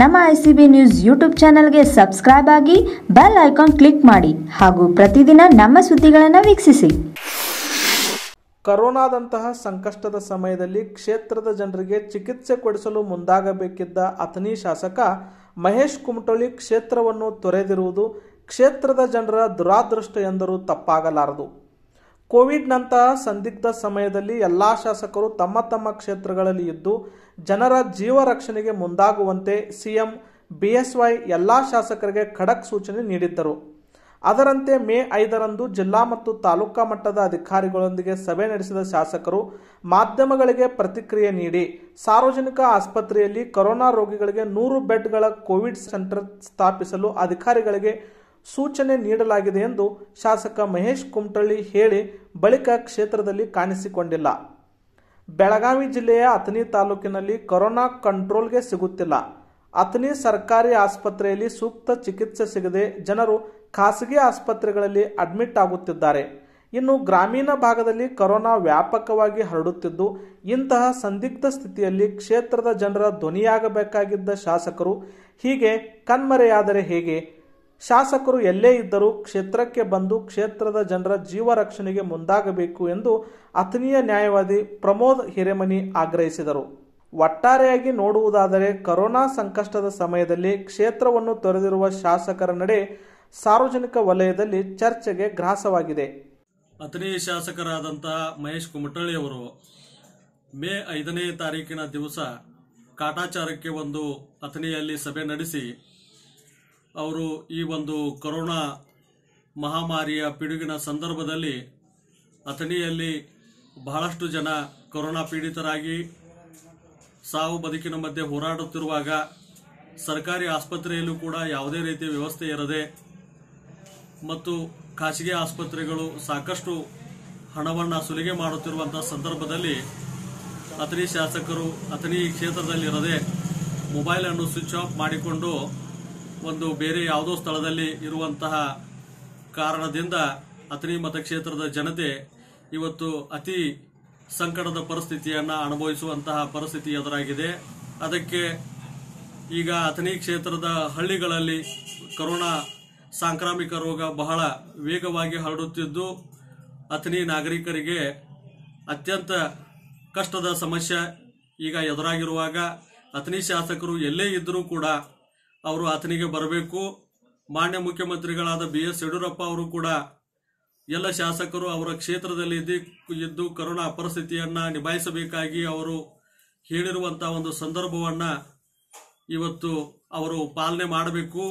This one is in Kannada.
ನಮ್ಮ I C B news YouTube ಚಾನಲ್ಗೆ ಸಬ್ಸ್ಕ್ರೈಬ್ ಆಗಿ ಬೆಲ್ ಐಕಾನ್ ಕ್ಲಿಕ್ ಮಾಡಿ ಹಾಗೂ ಪ್ರತಿದಿನ ನಮ್ಮ ಸುದ್ದಿಗಳನ್ನು ವೀಕ್ಷಿಸಿ ಕರೋನಾದಂತಹ ಸಂಕಷ್ಟದ ಸಮಯದಲ್ಲಿ ಕ್ಷೇತ್ರದ ಜನರಿಗೆ ಚಿಕಿತ್ಸೆ ಕೊಡಿಸಲು ಮುಂದಾಗಬೇಕಿದ್ದ ಅಥನಿ ಶಾಸಕ ಮಹೇಶ್ ಕುಮಟೊಳ್ಳಿ ಕ್ಷೇತ್ರವನ್ನು ತೊರೆದಿರುವುದು ಕ್ಷೇತ್ರದ ಜನರ ದುರಾದೃಷ್ಟ ಎಂದರೂ ತಪ್ಪಾಗಲಾರದು ಕೋವಿಡ್ ಕೋವಿಡ್ನಂತಹ ಸಂದಿಗ್ಧ ಸಮಯದಲ್ಲಿ ಎಲ್ಲ ಶಾಸಕರು ತಮ್ಮ ತಮ್ಮ ಕ್ಷೇತ್ರಗಳಲ್ಲಿ ಇದ್ದು ಜನರ ಜೀವ ರಕ್ಷಣೆಗೆ ಮುಂದಾಗುವಂತೆ ಸಿಎಂ ಬಿಎಸ್ವೈ ಎಲ್ಲ ಶಾಸಕರಿಗೆ ಖಡಕ್ ಸೂಚನೆ ನೀಡಿದ್ದರು ಅದರಂತೆ ಮೇ ಐದರಂದು ಜಿಲ್ಲಾ ಮತ್ತು ತಾಲೂಕಾ ಮಟ್ಟದ ಅಧಿಕಾರಿಗಳೊಂದಿಗೆ ಸಭೆ ನಡೆಸಿದ ಶಾಸಕರು ಮಾಧ್ಯಮಗಳಿಗೆ ಪ್ರತಿಕ್ರಿಯೆ ನೀಡಿ ಸಾರ್ವಜನಿಕ ಆಸ್ಪತ್ರೆಯಲ್ಲಿ ಕೊರೋನಾ ರೋಗಿಗಳಿಗೆ ನೂರು ಬೆಡ್ಗಳ ಕೋವಿಡ್ ಸೆಂಟರ್ ಸ್ಥಾಪಿಸಲು ಅಧಿಕಾರಿಗಳಿಗೆ ಸೂಚನೆ ನೀಡಲಾಗಿದೆ ಎಂದು ಶಾಸಕ ಮಹೇಶ್ ಕುಮಟಳ್ಳಿ ಹೇಳಿ ಬಳಿಕ ಕ್ಷೇತ್ರದಲ್ಲಿ ಕಾಣಿಸಿಕೊಂಡಿಲ್ಲ ಬೆಳಗಾವಿ ಜಿಲ್ಲೆಯ ಅಥಣಿ ತಾಲೂಕಿನಲ್ಲಿ ಕೊರೋನಾ ಕಂಟ್ರೋಲ್ಗೆ ಸಿಗುತ್ತಿಲ್ಲ ಅಥಣಿ ಸರ್ಕಾರಿ ಆಸ್ಪತ್ರೆಯಲ್ಲಿ ಸೂಕ್ತ ಚಿಕಿತ್ಸೆ ಸಿಗದೆ ಜನರು ಖಾಸಗಿ ಆಸ್ಪತ್ರೆಗಳಲ್ಲಿ ಅಡ್ಮಿಟ್ ಆಗುತ್ತಿದ್ದಾರೆ ಇನ್ನು ಗ್ರಾಮೀಣ ಭಾಗದಲ್ಲಿ ಕೊರೋನಾ ವ್ಯಾಪಕವಾಗಿ ಹರಡುತ್ತಿದ್ದು ಇಂತಹ ಸಂದಿಗ್ಧ ಸ್ಥಿತಿಯಲ್ಲಿ ಕ್ಷೇತ್ರದ ಜನರ ಧ್ವನಿಯಾಗಬೇಕಾಗಿದ್ದ ಶಾಸಕರು ಹೀಗೆ ಕಣ್ಮರೆಯಾದರೆ ಹೇಗೆ ಶಾಸಕರು ಎಲ್ಲೇ ಇದ್ದರೂ ಕ್ಷೇತ್ರಕ್ಕೆ ಬಂದು ಕ್ಷೇತ್ರದ ಜನರ ಜೀವ ರಕ್ಷಣೆಗೆ ಮುಂದಾಗಬೇಕು ಎಂದು ಅಥಣೀಯ ನ್ಯಾಯವಾದಿ ಪ್ರಮೋದ್ ಹಿರೇಮನಿ ಆಗ್ರಹಿಸಿದರು ಒಟ್ಟಾರೆಯಾಗಿ ನೋಡುವುದಾದರೆ ಕೊರೋನಾ ಸಂಕಷ್ಟದ ಸಮಯದಲ್ಲಿ ಕ್ಷೇತ್ರವನ್ನು ತೊರೆದಿರುವ ಶಾಸಕರ ನಡೆ ಸಾರ್ವಜನಿಕ ವಲಯದಲ್ಲಿ ಚರ್ಚೆಗೆ ಗ್ರಾಸವಾಗಿದೆ ಅಥಣೀಯ ಶಾಸಕರಾದಂತಹ ಮಹೇಶ್ ಕುಮಟಳ್ಳಿ ಅವರು ಮೇ ಐದನೇ ತಾರೀಕಿನ ದಿವಸ ಕಾಟಾಚಾರಕ್ಕೆ ಒಂದು ಅಥಣಿಯಲ್ಲಿ ಸಭೆ ನಡೆಸಿ ಅವರು ಈ ಒಂದು ಕೊರೋನಾ ಮಹಾಮಾರಿಯ ಪಿಡುಗಿನ ಸಂದರ್ಭದಲ್ಲಿ ಅಥಣಿಯಲ್ಲಿ ಬಹಳಷ್ಟು ಜನ ಕೊರೋನಾ ಪೀಡಿತರಾಗಿ ಸಾವು ಬದುಕಿನ ಮಧ್ಯೆ ಹೋರಾಡುತ್ತಿರುವಾಗ ಸರ್ಕಾರಿ ಆಸ್ಪತ್ರೆಯಲ್ಲೂ ಕೂಡ ಯಾವುದೇ ರೀತಿಯ ವ್ಯವಸ್ಥೆ ಇರದೆ ಮತ್ತು ಖಾಸಗಿ ಆಸ್ಪತ್ರೆಗಳು ಸಾಕಷ್ಟು ಹಣವನ್ನು ಸುಲಿಗೆ ಮಾಡುತ್ತಿರುವಂಥ ಸಂದರ್ಭದಲ್ಲಿ ಅಥಣಿ ಶಾಸಕರು ಅಥಣಿ ಕ್ಷೇತ್ರದಲ್ಲಿರದೆ ಮೊಬೈಲನ್ನು ಸ್ವಿಚ್ ಆಫ್ ಮಾಡಿಕೊಂಡು ಒಂದು ಬೇರೆ ಯಾವುದೋ ಸ್ಥಳದಲ್ಲಿ ಇರುವಂತಹ ಕಾರಣದಿಂದ ಅಥಣಿ ಮತಕ್ಷೇತ್ರದ ಜನತೆ ಇವತ್ತು ಅತಿ ಸಂಕಟದ ಪರಿಸ್ಥಿತಿಯನ್ನು ಅನುಭವಿಸುವಂತಹ ಪರಿಸ್ಥಿತಿ ಎದುರಾಗಿದೆ ಅದಕ್ಕೆ ಈಗ ಅಥಣಿ ಕ್ಷೇತ್ರದ ಹಳ್ಳಿಗಳಲ್ಲಿ ಕೊರೋನಾ ಸಾಂಕ್ರಾಮಿಕ ರೋಗ ಬಹಳ ವೇಗವಾಗಿ ಹರಡುತ್ತಿದ್ದು ಅಥಣಿ ನಾಗರಿಕರಿಗೆ ಅತ್ಯಂತ ಕಷ್ಟದ ಸಮಸ್ಯೆ ಈಗ ಎದುರಾಗಿರುವಾಗ ಅಥಣಿ ಶಾಸಕರು ಎಲ್ಲೇ ಇದ್ದರೂ ಕೂಡ ಅವರು ಆತನಿಗೆ ಬರಬೇಕು ಮಾನ್ಯ ಮುಖ್ಯಮಂತ್ರಿಗಳಾದ ಬಿ ಎಸ್ ಯಡಿಯೂರಪ್ಪ ಅವರು ಕೂಡ ಎಲ್ಲ ಶಾಸಕರು ಅವರ ಕ್ಷೇತ್ರದಲ್ಲಿ ಇದ್ದು ಇದ್ದು ಕರೋನಾ ಪರಿಸ್ಥಿತಿಯನ್ನು ನಿಭಾಯಿಸಬೇಕಾಗಿ ಅವರು ಹೇಳಿರುವಂಥ ಒಂದು ಸಂದರ್ಭವನ್ನು ಇವತ್ತು ಅವರು ಪಾಲನೆ ಮಾಡಬೇಕು